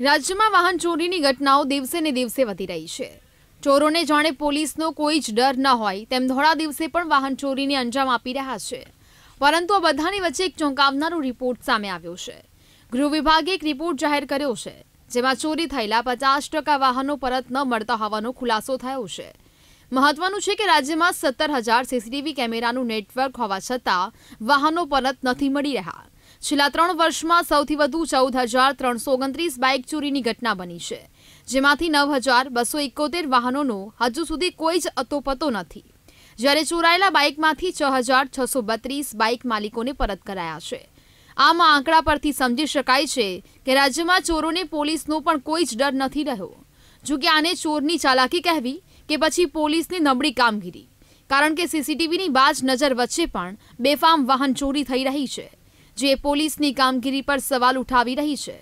રાજ્યમાં વાહન ચોરીની ઘટનાઓ દિવસે ને દિવસે વધી રહી છે ચોરોને જાણે પોલીસનો કોઈ જ ડર ન હોય તેમ ધોળા દિવસે પણ વાહન ચોરીને અંજામ આપી રહ્યા છે પરંતુ આ બધાની વચ્ચે એક ચોંકાવનારો રિપોર્ટ સામે આવ્યો છે ગૃહ વિભાગે એક રિપોર્ટ જાહેર કર્યો છે જેમાં ચોરી થયેલા પચાસ ટકા વાહનો પરત ન મળતા હોવાનો ખુલાસો થયો છે મહત્વનું છે કે રાજ્યમાં સત્તર હજાર સીસીટીવી કેમેરાનું નેટવર્ક હોવા છતાં વાહનો પરત નથી મળી રહ્યા છેલ્લા ત્રણ વર્ષમાં સૌથી વધુ ચૌદ હજાર ત્રણસો ઓગણત્રીસ બાઇક ચોરીની ઘટના બની છે જેમાંથી નવ હજાર બસો એકોતેર વાહનોનો હજુ સુધી કોઈ જ અતોપતો નથી જ્યારે ચોરાયેલા બાઇકમાંથી છ હજાર છસો બત્રીસ બાઇક માલિકોને પરત કરાયા છે આમ આંકડા પરથી સમજી શકાય છે કે રાજ્યમાં ચોરોને પોલીસનો પણ કોઈ જ ડર નથી રહ્યો જો કે આને ચોરની ચાલાકી કહેવી કે પછી પોલીસની નબળી કામગીરી કારણ કે સીસીટીવીની બાજ નજર વચ્ચે પણ બેફામ વાહન ચોરી થઈ રહી છે જે પોલીસની કામગીરી પર સવાલ ઉઠાવી રહી છે